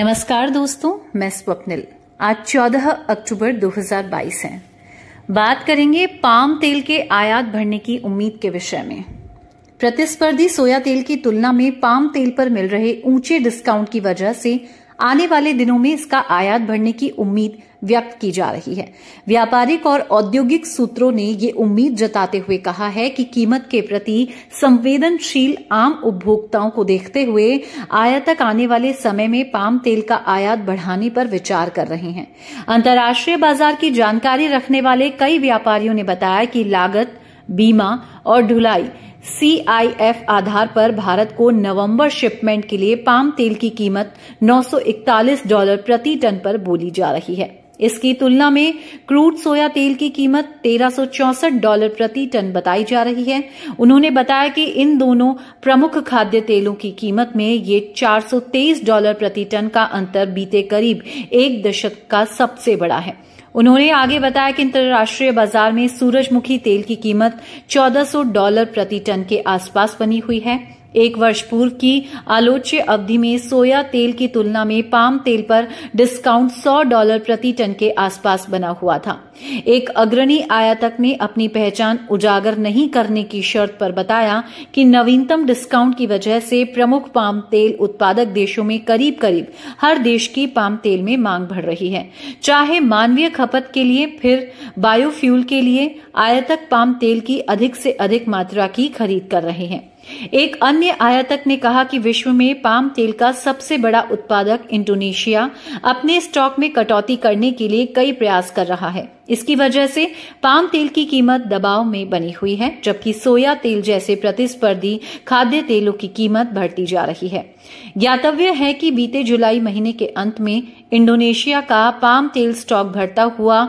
नमस्कार दोस्तों मैं स्वप्निल आज 14 अक्टूबर 2022 है बात करेंगे पाम तेल के आयात बढ़ने की उम्मीद के विषय में प्रतिस्पर्धी सोया तेल की तुलना में पाम तेल पर मिल रहे ऊंचे डिस्काउंट की वजह से आने वाले दिनों में इसका आयात बढ़ने की उम्मीद व्यक्त की जा रही है व्यापारिक और औद्योगिक सूत्रों ने ये उम्मीद जताते हुए कहा है कि कीमत के प्रति संवेदनशील आम उपभोक्ताओं को देखते हुए आयातक आने वाले समय में पाम तेल का आयात बढ़ाने पर विचार कर रहे हैं अंतर्राष्ट्रीय बाजार की जानकारी रखने वाले कई व्यापारियों ने बताया कि लागत बीमा और ढुलाई सीआईएफ आधार पर भारत को नवंबर शिपमेंट के लिए पाम तेल की कीमत 941 डॉलर प्रति टन पर बोली जा रही है इसकी तुलना में क्रूड सोया तेल की कीमत तेरह डॉलर प्रति टन बताई जा रही है उन्होंने बताया कि इन दोनों प्रमुख खाद्य तेलों की कीमत में ये 423 डॉलर प्रति टन का अंतर बीते करीब एक दशक का सबसे बड़ा है उन्होंने आगे बताया कि अंतर्राष्ट्रीय बाजार में सूरजमुखी तेल की कीमत 1400 डॉलर प्रति टन के आसपास बनी हुई है एक वर्ष पूर्व की आलोच्य अवधि में सोया तेल की तुलना में पाम तेल पर डिस्काउंट 100 डॉलर प्रति टन के आसपास बना हुआ था एक अग्रणी आयातक ने अपनी पहचान उजागर नहीं करने की शर्त पर बताया कि नवीनतम डिस्काउंट की वजह से प्रमुख पाम तेल उत्पादक देशों में करीब करीब हर देश की पाम तेल में मांग बढ़ रही है चाहे मानवीय खपत के लिए फिर बायोफ्यूल के लिए आयातक पाम तेल की अधिक से अधिक मात्रा की खरीद कर रहे हैं एक अन्य आयातक ने कहा कि विश्व में पाम तेल का सबसे बड़ा उत्पादक इंडोनेशिया अपने स्टॉक में कटौती करने के लिए कई प्रयास कर रहा है इसकी वजह से पाम तेल की कीमत दबाव में बनी हुई है जबकि सोया तेल जैसे प्रतिस्पर्धी खाद्य तेलों की कीमत बढ़ती जा रही है ज्ञातव्य है कि बीते जुलाई महीने के अंत में इंडोनेशिया का पाम तेल स्टॉक बढ़ता हुआ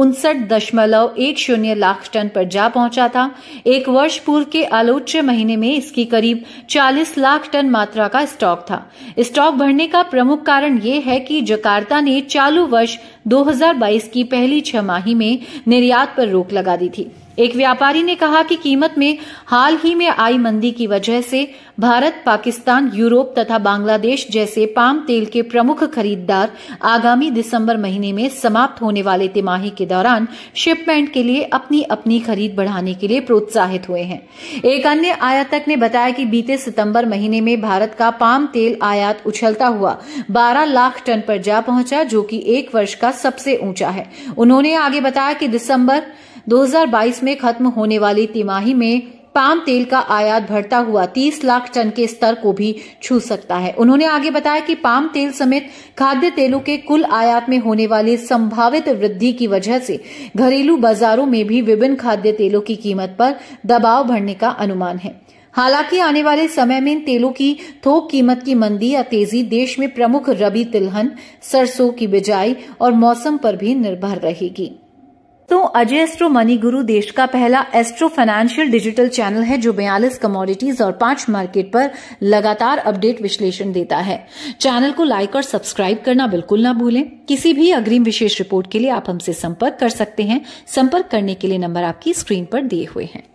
उनसठ दशमलव एक शून्य लाख टन पर जा पहुंचा था एक वर्ष पूर्व के आलोच्य महीने में इसकी करीब 40 लाख टन मात्रा का स्टॉक था स्टॉक बढ़ने का प्रमुख कारण यह है कि जकार्ता ने चालू वर्ष 2022 की पहली छमाही में निर्यात पर रोक लगा दी थी एक व्यापारी ने कहा कि कीमत में हाल ही में आई मंदी की वजह से भारत पाकिस्तान यूरोप तथा बांग्लादेश जैसे पाम तेल के प्रमुख खरीददार आगामी दिसंबर महीने में समाप्त होने वाले तिमाही के दौरान शिपमेंट के लिए अपनी अपनी खरीद बढ़ाने के लिए प्रोत्साहित हुए हैं एक अन्य आयातक ने बताया कि बीते सितंबर महीने में भारत का पाम तेल आयात उछलता हुआ 12 लाख टन पर जा पहुंचा जो कि एक वर्ष का सबसे ऊंचा है उन्होंने आगे बताया कि दिसंबर 2022 में खत्म होने वाली तिमाही में पाम तेल का आयात बढ़ता हुआ 30 लाख टन के स्तर को भी छू सकता है उन्होंने आगे बताया कि पाम तेल समेत खाद्य तेलों के कुल आयात में होने वाली संभावित वृद्धि की वजह से घरेलू बाजारों में भी विभिन्न खाद्य तेलों की कीमत पर दबाव बढ़ने का अनुमान है हालांकि आने वाले समय में इन तेलों की थोक कीमत की मंदी या तेजी देश में प्रमुख रबी तिलहन सरसों की बिजाई और मौसम पर भी निर्भर रहेगी दोस्तों अजय एस्ट्रो मनी गुरु देश का पहला एस्ट्रो फाइनेंशियल डिजिटल चैनल है जो बयालीस कमोडिटीज और पांच मार्केट पर लगातार अपडेट विश्लेषण देता है चैनल को लाइक और सब्सक्राइब करना बिल्कुल ना भूलें किसी भी अग्रिम विशेष रिपोर्ट के लिए आप हमसे संपर्क कर सकते हैं संपर्क करने के लिए नंबर आपकी स्क्रीन पर दिए हुए हैं